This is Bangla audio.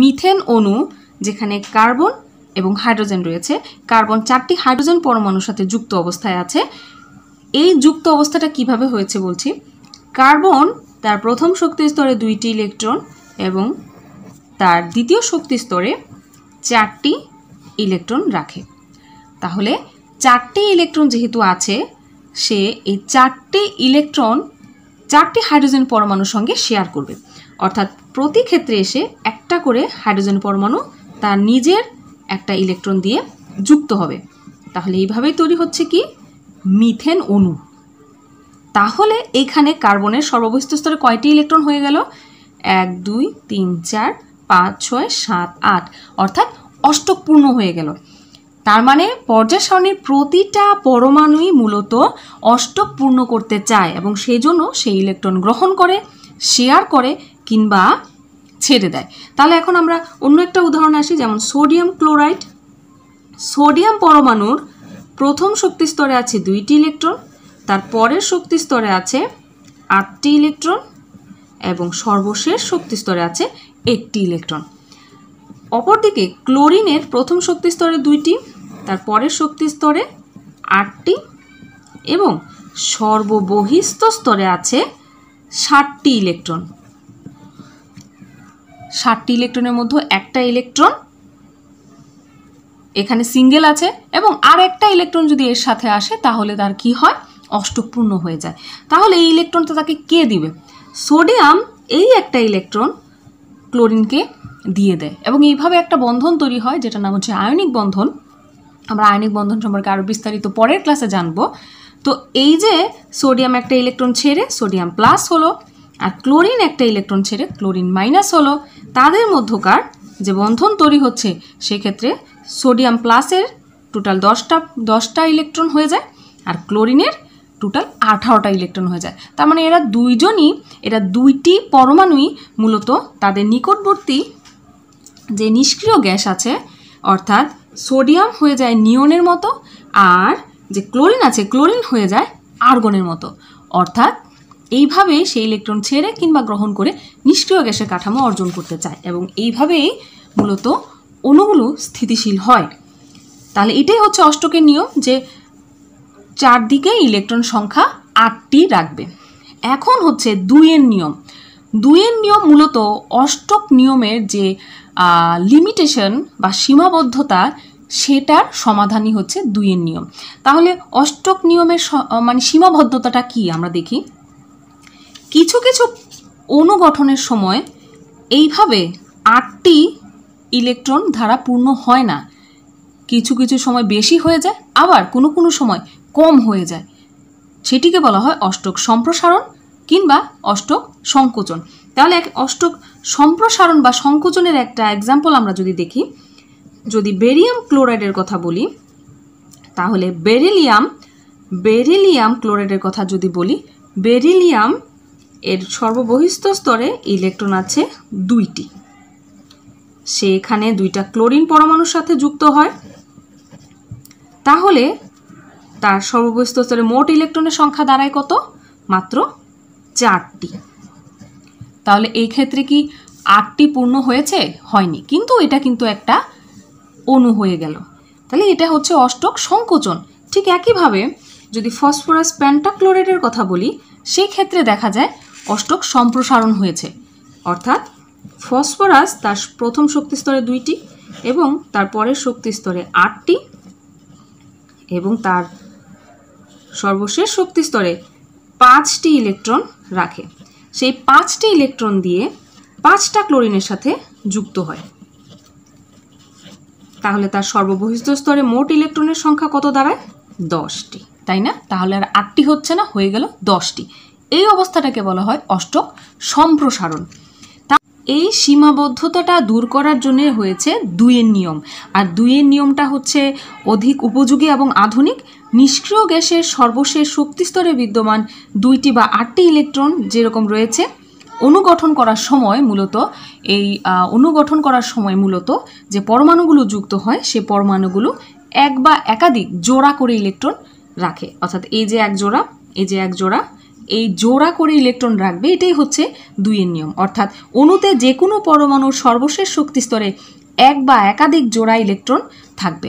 মিথেন অণু যেখানে কার্বন এবং হাইড্রোজেন রয়েছে কার্বন চারটি হাইড্রোজেন পরমাণুর সাথে যুক্ত অবস্থায় আছে এই যুক্ত অবস্থাটা কিভাবে হয়েছে বলছি কার্বন তার প্রথম শক্তি স্তরে দুইটি ইলেকট্রন এবং তার দ্বিতীয় শক্তি স্তরে চারটি ইলেকট্রন রাখে তাহলে চারটি ইলেকট্রন যেহেতু আছে সে এই চারটি ইলেকট্রন চারটি হাইড্রোজেন পরমাণুর সঙ্গে শেয়ার করবে অর্থাৎ প্রতি ক্ষেত্রে এসে একটা করে হাইড্রোজেন পরমাণু তার নিজের একটা ইলেকট্রন দিয়ে যুক্ত হবে তাহলে এইভাবেই তৈরি হচ্ছে কি মিথেন অণু তাহলে এইখানে কার্বনের সর্ববহিষ্ঠ স্তরে কয়টি ইলেকট্রন হয়ে গেল এক দুই তিন চার পাঁচ ছয় সাত আট অর্থাৎ অষ্টকপূর্ণ হয়ে গেল তার মানে পর্যায় প্রতিটা পরমাণুই মূলত অষ্টক পূর্ণ করতে চায় এবং সেই জন্য সেই ইলেকট্রন গ্রহণ করে শেয়ার করে কিংবা ছেড়ে দেয় তাহলে এখন আমরা অন্য একটা উদাহরণ আসি যেমন সোডিয়াম ক্লোরাইড সোডিয়াম পরমাণুর প্রথম শক্তি স্তরে আছে দুইটি ইলেকট্রন তার পরের শক্তি স্তরে আছে আটটি ইলেকট্রন এবং সর্বশেষ শক্তি স্তরে আছে একটি ইলেকট্রন অপরদিকে ক্লোরিনের প্রথম শক্তি স্তরে দুইটি তার পরের শক্তি স্তরে আটটি এবং সর্ববহিস্থ স্তরে আছে ষাটটি ইলেকট্রন ষাটটি ইলেকট্রনের মধ্যে একটা ইলেকট্রন এখানে সিঙ্গেল আছে এবং আর একটা ইলেকট্রন যদি এর সাথে আসে তাহলে তার কি হয় অষ্টপূর্ণ হয়ে যায় তাহলে এই ইলেকট্রনটা তাকে কে দিবে সোডিয়াম এই একটা ইলেকট্রন ক্লোরিনকে দিয়ে দেয় এবং এইভাবে একটা বন্ধন তৈরি হয় যেটা নাম হচ্ছে আয়নিক বন্ধন আমরা আয়নিক বন্ধন সম্পর্কে আরও বিস্তারিত পরের ক্লাসে জানব তো এই যে সোডিয়াম একটা ইলেকট্রন ছেড়ে সোডিয়াম প্লাস হলো আর ক্লোরিন একটা ইলেকট্রন ছেড়ে ক্লোরিন মাইনাস হলো তাদের মধ্যকার যে বন্ধন তৈরি হচ্ছে সেক্ষেত্রে সোডিয়াম প্লাসের টোটাল দশটা দশটা ইলেকট্রন হয়ে যায় আর ক্লোরিনের টোটাল আঠারোটা ইলেকট্রন হয়ে যায় তার মানে এরা দুইজনই এরা দুইটি পরমাণুই মূলত তাদের নিকটবর্তী যে নিষ্ক্রিয় গ্যাস আছে অর্থাৎ সোডিয়াম হয়ে যায় নিয়নের মতো আর যে ক্লোরিন আছে ক্লোরিন হয়ে যায় আর্গনের মতো অর্থাৎ এইভাবে সেই ইলেকট্রন ছেড়ে কিংবা গ্রহণ করে নিষ্ক্রিয় গ্যাসের কাঠামো অর্জন করতে চায় এবং এইভাবেই মূলত অণুগুলো স্থিতিশীল হয় তাহলে এটাই হচ্ছে অষ্টকের নিয়ম যে চারদিকে ইলেকট্রন সংখ্যা আটটি রাখবে এখন হচ্ছে দুইয়ের নিয়ম দুইয়ের নিয়ম মূলত অষ্টক নিয়মের যে লিমিটেশন বা সীমাবদ্ধতা সেটার সমাধানই হচ্ছে দুইয়ের নিয়ম তাহলে অষ্টক নিয়মের মানে সীমাবদ্ধতাটা কি আমরা দেখি কিছু কিছু অনুগঠনের সময় এইভাবে আটটি ইলেকট্রন ধারা পূর্ণ হয় না কিছু কিছু সময় বেশি হয়ে যায় আবার কোনো কোনো সময় কম হয়ে যায় সেটিকে বলা হয় অষ্টক সম্প্রসারণ কিংবা অষ্টক সংকোচন তাহলে এক অষ্টক সম্প্রসারণ বা সংকোচনের একটা এক্সাম্পল আমরা যদি দেখি যদি বেরিয়াম ক্লোরাইডের কথা বলি তাহলে বেরিলিয়াম বেরিলিয়াম ক্লোরাইডের কথা যদি বলি বেরিলিয়াম এর সর্ববহিস্থ স্তরে ইলেকট্রন আছে দুইটি সে এখানে দুইটা ক্লোরিন পরমাণুর সাথে যুক্ত হয় তাহলে তার সর্ববহিস্থ স্তরে মোট ইলেকট্রনের সংখ্যা দাঁড়ায় কত মাত্র চারটি তাহলে এই ক্ষেত্রে কি আটটি পূর্ণ হয়েছে হয়নি কিন্তু এটা কিন্তু একটা অণু হয়ে গেল তাহলে এটা হচ্ছে অষ্টক সংকোচন ঠিক একইভাবে যদি ফসফরাস প্যান্টাক্লোরেটের কথা বলি সেই ক্ষেত্রে দেখা যায় অষ্টক সম্প্রসারণ হয়েছে অর্থাৎ ফসফরাস তার প্রথম শক্তিস্তরে দুইটি এবং তার পরের শক্তিস্তরে আটটি এবং তার সর্বশেষ শক্তিস্তরে পাঁচটি ইলেকট্রন রাখে সেই পাঁচটি ইলেকট্রন দিয়ে পাঁচটা ক্লোরিনের সাথে যুক্ত হয় তাহলে তার সর্ববহিষ্ঠ স্তরে মোট ইলেকট্রনের সংখ্যা কত দাঁড়ায় দশটি তাই না তাহলে আর আটটি হচ্ছে না হয়ে গেল দশটি এই অবস্থাটাকে বলা হয় অষ্টক সম্প্রসারণ তা এই সীমাবদ্ধতাটা দূর করার জন্য হয়েছে দুইয়ের নিয়ম আর দুইয়ের নিয়মটা হচ্ছে অধিক উপযোগী এবং আধুনিক নিষ্ক্রিয় গ্যাসের সর্বশেষ শক্তিস্তরে বিদ্যমান দুইটি বা আটটি ইলেকট্রন যেরকম রয়েছে অনুগঠন করার সময় মূলত এই অনুগঠন করার সময় মূলত যে পরমাণুগুলো যুক্ত হয় সে পরমাণুগুলো এক বা একাধিক জোড়া করে ইলেকট্রন রাখে অর্থাৎ এই যে এক জোড়া এই যে এক জোড়া এই জোড়া করে ইলেকট্রন রাখবে এটাই হচ্ছে দুইয়ের নিয়ম অর্থাৎ অণুতে যে কোনো পরমাণুর সর্বশেষ শক্তিস্তরে এক বা একাধিক জোড়া ইলেকট্রন থাকবে